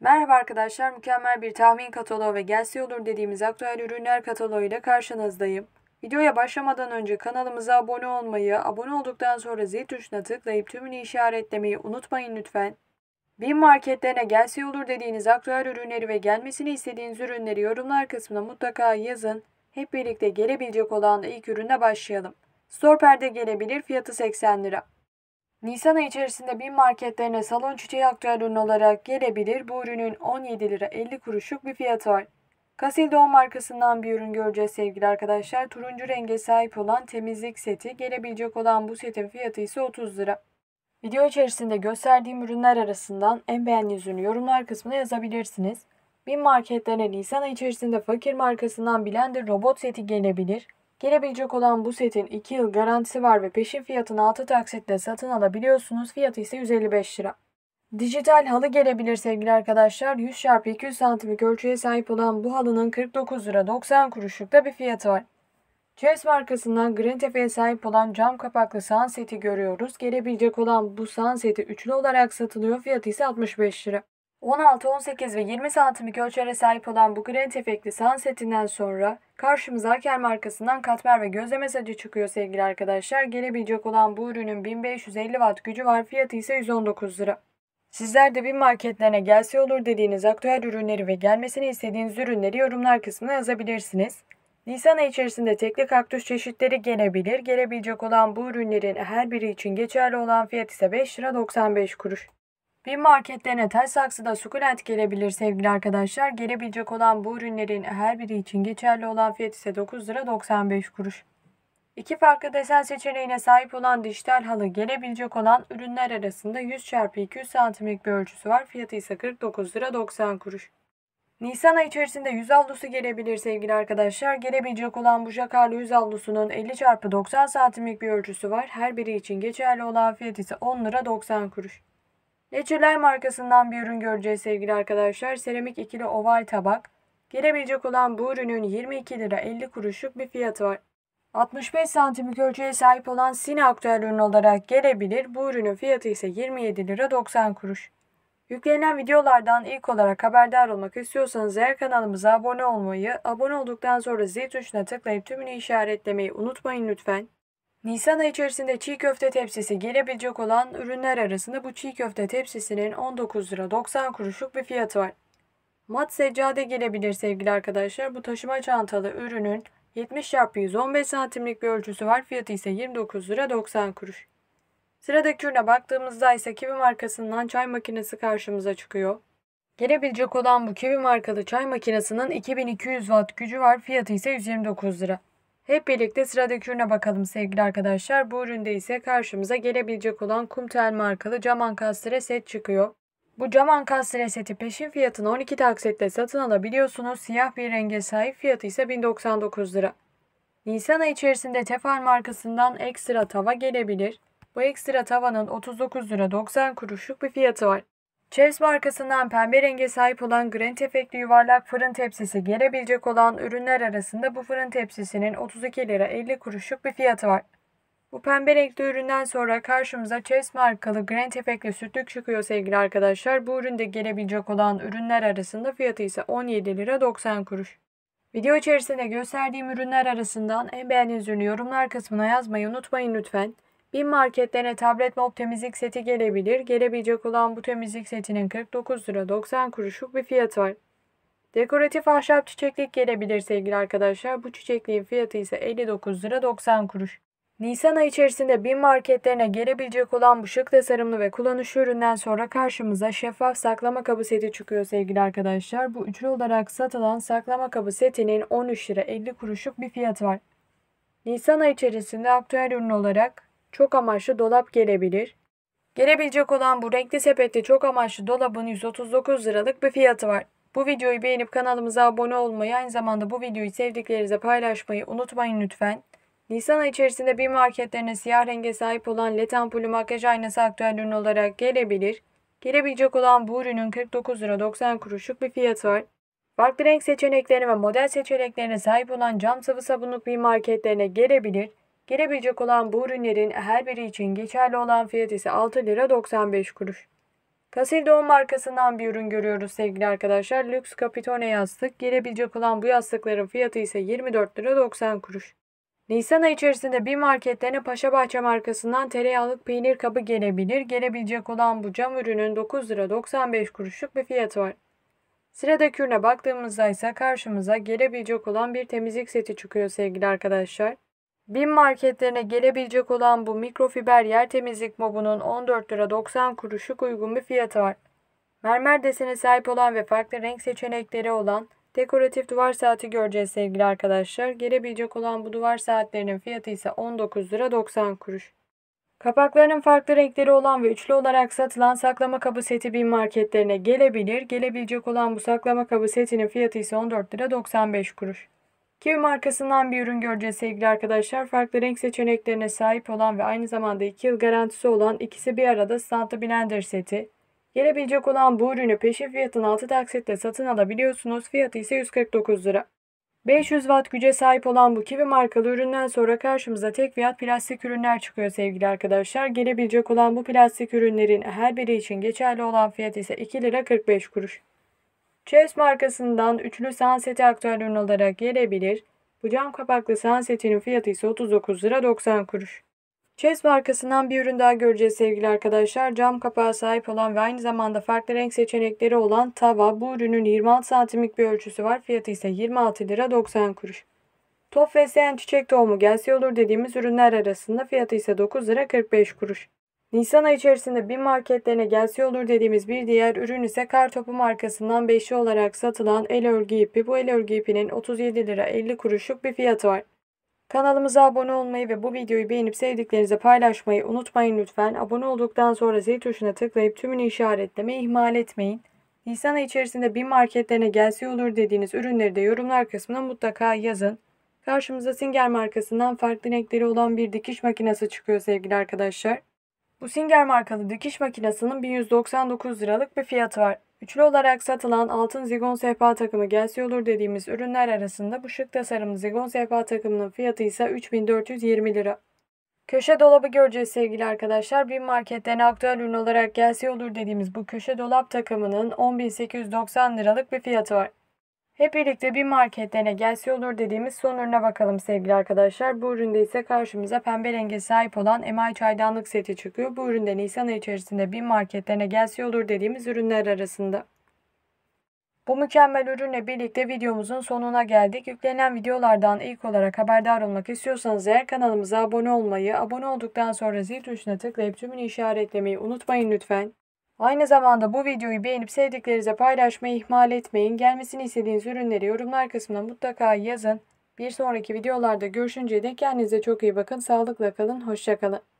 Merhaba arkadaşlar, mükemmel bir tahmin kataloğu ve gelse olur dediğimiz aktüel ürünler kataloğu ile karşınızdayım. Videoya başlamadan önce kanalımıza abone olmayı, abone olduktan sonra zil tuşuna tıklayıp tümünü işaretlemeyi unutmayın lütfen. Bin marketlerine gelse olur dediğiniz aktüel ürünleri ve gelmesini istediğiniz ürünleri yorumlar kısmına mutlaka yazın. Hep birlikte gelebilecek olan ilk ürüne başlayalım. Storper'de gelebilir, fiyatı 80 lira. Nisan ayı içerisinde bin marketlerine salon çiçeği aktüel ürün olarak gelebilir. Bu ürünün 17 lira 50 kuruşluk bir fiyatı var. Kasil markasından bir ürün göreceğiz sevgili arkadaşlar. Turuncu renge sahip olan temizlik seti. Gelebilecek olan bu setin fiyatı ise 30 lira. Video içerisinde gösterdiğim ürünler arasından en beğendiğiniz ürünü yorumlar kısmına yazabilirsiniz. Bin marketlerine Nisan ayı içerisinde fakir markasından blender robot seti gelebilir. Gelebilecek olan bu setin 2 yıl garantisi var ve peşin fiyatını 6 taksitle satın alabiliyorsunuz. Fiyatı ise 155 lira. Dijital halı gelebilir sevgili arkadaşlar. 100 x 200 santimlik ölçüye sahip olan bu halının 49 lira 90 kuruşlukta bir fiyatı var. Chess markasından Green Tepe'ye sahip olan cam kapaklı sahan seti görüyoruz. Gelebilecek olan bu sahan seti üçlü olarak satılıyor. Fiyatı ise 65 lira. 16, 18 ve 20 santimlik ölçüre sahip olan bu granit efekti Sunsetinden sonra karşımıza Aker markasından katmer ve gözleme sacı çıkıyor sevgili arkadaşlar. Gelebilecek olan bu ürünün 1550 watt gücü var fiyatı ise 119 lira. Sizler de bin marketlerine gelse olur dediğiniz aktüel ürünleri ve gelmesini istediğiniz ürünleri yorumlar kısmına yazabilirsiniz. Nisan ayı içerisinde tekli kaktüs çeşitleri gelebilir. Gelebilecek olan bu ürünlerin her biri için geçerli olan fiyat ise 5 lira 95 kuruş. Bir marketlerine ethel saksıda sukulent gelebilir sevgili arkadaşlar. Gelebilecek olan bu ürünlerin her biri için geçerli olan fiyat ise 9 lira 95 kuruş. İki farklı desen seçeneğine sahip olan dijital halı gelebilecek olan ürünler arasında 100 x 200 santimlik bir ölçüsü var. Fiyatı ise 49 lira 90 kuruş. Nisan ayı içerisinde yüz avlusu gelebilir sevgili arkadaşlar. Gelebilecek olan bu jakarlı yüz avlusunun 50 x 90 santimlik bir ölçüsü var. Her biri için geçerli olan fiyat ise 10 lira 90 kuruş. Leçüler markasından bir ürün göreceğiz sevgili arkadaşlar. Seramik ikili oval tabak. Gelebilecek olan bu ürünün 22 lira 50 kuruşluk bir fiyatı var. 65 santimlik ölçüye sahip olan Sine aktüel ürün olarak gelebilir. Bu ürünün fiyatı ise 27 lira 90 kuruş. Yüklenen videolardan ilk olarak haberdar olmak istiyorsanız eğer kanalımıza abone olmayı, abone olduktan sonra zil tuşuna tıklayıp tümünü işaretlemeyi unutmayın lütfen. Nisan ayı içerisinde çiğ köfte tepsisi gelebilecek olan ürünler arasında bu çiğ köfte tepsisinin 19 lira 90 kuruşluk bir fiyatı var. Mat seccade gelebilir sevgili arkadaşlar. Bu taşıma çantalı ürünün 70 x 115 santimlik bir ölçüsü var. Fiyatı ise 29 lira 90 kuruş. Sıradaki ürüne baktığımızda ise kivi markasından çay makinesi karşımıza çıkıyor. Gelebilecek olan bu kivi markalı çay makinesinin 2200 watt gücü var. Fiyatı ise 129 lira. Hep birlikte sıradaki ürüne bakalım sevgili arkadaşlar. Bu üründe ise karşımıza gelebilecek olan Kumtel markalı cam ankastre set çıkıyor. Bu cam ankastre seti peşin fiyatına 12 taksitle satın alabiliyorsunuz. Siyah bir renge sahip fiyatı ise 1099 lira. Nisan ayı içerisinde Tefal markasından ekstra tava gelebilir. Bu ekstra tavanın 39 lira 90 kuruşluk bir fiyatı var. Çevs markasından pembe renge sahip olan granit efektli yuvarlak fırın tepsisi gelebilecek olan ürünler arasında bu fırın tepsisinin 32 lira 50 kuruşluk bir fiyatı var. Bu pembe renkli üründen sonra karşımıza Chess markalı Grand Efekt'le sütlük çıkıyor sevgili arkadaşlar. Bu üründe gelebilecek olan ürünler arasında fiyatı ise 17 lira 90 kuruş. Video içerisinde gösterdiğim ürünler arasından en beğendiğiniz ürünü yorumlar kısmına yazmayı unutmayın lütfen. Bin marketlerine tablet mob temizlik seti gelebilir. Gelebilecek olan bu temizlik setinin 49 lira 90 kuruşluk bir fiyatı var. Dekoratif ahşap çiçeklik gelebilir sevgili arkadaşlar. Bu çiçekliğin fiyatı ise 59 lira 90 kuruş. Nisan ayı içerisinde bin marketlerine gelebilecek olan bu şık tasarımlı ve kullanışlı üründen sonra karşımıza şeffaf saklama kabı seti çıkıyor sevgili arkadaşlar. Bu üçlü olarak satılan saklama kabı setinin 13 lira 50 kuruşluk bir fiyatı var. Nisan ayı içerisinde aktüel ürün olarak çok amaçlı dolap gelebilir. Gelebilecek olan bu renkli sepette çok amaçlı dolabın 139 liralık bir fiyatı var. Bu videoyu beğenip kanalımıza abone olmayı aynı zamanda bu videoyu sevdiklerinize paylaşmayı unutmayın lütfen. Nisan ayı içerisinde bir marketlerine siyah renge sahip olan led ampulü makyaj aynası aktüel ürün olarak gelebilir. Gelebilecek olan bu ürünün 49 lira 90 kuruşluk bir fiyatı var. Farklı renk seçeneklerine ve model seçeneklerine sahip olan cam sıvı sabunluk bir marketlerine gelebilir. Gelebilecek olan bu ürünlerin her biri için geçerli olan fiyat ise 6 lira 95 kuruş. Casildon markasından bir ürün görüyoruz sevgili arkadaşlar. Lux Capitone yastık. Gelebilecek olan bu yastıkların fiyatı ise 24 lira 90 kuruş. Nisan ayı içerisinde bir marketlerine Paşabahçe markasından tereyağlık peynir kabı gelebilir. Gelebilecek olan bu cam ürünün 9 lira 95 kuruşluk bir fiyatı var. Sıradaki ürüne baktığımızda ise karşımıza gelebilecek olan bir temizlik seti çıkıyor sevgili arkadaşlar. Bin marketlerine gelebilecek olan bu mikrofiber yer temizlik mobunun 14 lira 90 kuruşluk uygun bir fiyatı var. Mermer desene sahip olan ve farklı renk seçenekleri olan dekoratif duvar saati göreceğiz sevgili arkadaşlar. Gelebilecek olan bu duvar saatlerinin fiyatı ise 19 lira 90 kuruş. Kapaklarının farklı renkleri olan ve üçlü olarak satılan saklama kabı seti bin marketlerine gelebilir. Gelebilecek olan bu saklama kabı setinin fiyatı ise 14 lira 95 kuruş. Kivi markasından bir ürün göreceğiz sevgili arkadaşlar. Farklı renk seçeneklerine sahip olan ve aynı zamanda 2 yıl garantisi olan ikisi bir arada standlı blender seti. Gelebilecek olan bu ürünü peşin fiyatın 6 taksitle satın alabiliyorsunuz. Fiyatı ise 149 lira. 500 watt güce sahip olan bu kivi markalı üründen sonra karşımıza tek fiyat plastik ürünler çıkıyor sevgili arkadaşlar. Gelebilecek olan bu plastik ürünlerin her biri için geçerli olan fiyat ise 2 lira 45 kuruş. Chess markasından üçlü Sunset aktüelyon olarak gelebilir. Bu cam kapaklı Sunset'in fiyatı ise 39 lira 90 kuruş. Chess markasından bir ürün daha göreceğiz sevgili arkadaşlar. Cam kapağı sahip olan ve aynı zamanda farklı renk seçenekleri olan tava. Bu ürünün 26 santimlik bir ölçüsü var. Fiyatı ise 26 lira 90 kuruş. Top ve sen çiçek tohumu gelse olur dediğimiz ürünler arasında fiyatı ise 9 lira 45 kuruş. Nisan ayı içerisinde bin marketlerine gelse olur dediğimiz bir diğer ürün ise topu markasından beşi olarak satılan el örgü ipi. Bu el örgü ipinin 37 lira 50 kuruşluk bir fiyatı var. Kanalımıza abone olmayı ve bu videoyu beğenip sevdiklerinize paylaşmayı unutmayın lütfen. Abone olduktan sonra zil tuşuna tıklayıp tümünü işaretlemeyi ihmal etmeyin. Nisan ayı içerisinde bin marketlerine gelse olur dediğiniz ürünleri de yorumlar kısmına mutlaka yazın. Karşımıza Singer markasından farklı renkleri olan bir dikiş makinesi çıkıyor sevgili arkadaşlar. Bu Singer markalı dikiş makinesinin 1199 liralık bir fiyatı var. Üçlü olarak satılan altın zigon sehpa takımı gelsi olur dediğimiz ürünler arasında bu şık tasarımlı zigon sehpa takımının fiyatı ise 3420 lira. Köşe dolabı göreceğiz sevgili arkadaşlar. Bir marketten aktüel ürün olarak gelsi olur dediğimiz bu köşe dolap takımının 10.890 liralık bir fiyatı var. Hep birlikte bir marketlere gelse olur dediğimiz son ürüne bakalım sevgili arkadaşlar. Bu üründe ise karşımıza pembe renge sahip olan emay çaydanlık seti çıkıyor. Bu üründe Nisan ayı içerisinde bir marketlerine gelse olur dediğimiz ürünler arasında. Bu mükemmel ürünle birlikte videomuzun sonuna geldik. Yüklenen videolardan ilk olarak haberdar olmak istiyorsanız eğer kanalımıza abone olmayı, abone olduktan sonra zil tuşuna tıklayıp tümünü işaretlemeyi unutmayın lütfen. Aynı zamanda bu videoyu beğenip sevdiklerinize paylaşmayı ihmal etmeyin. Gelmesini istediğiniz ürünleri yorumlar kısmına mutlaka yazın. Bir sonraki videolarda görüşünceye dek kendinize çok iyi bakın. Sağlıkla kalın. Hoşçakalın.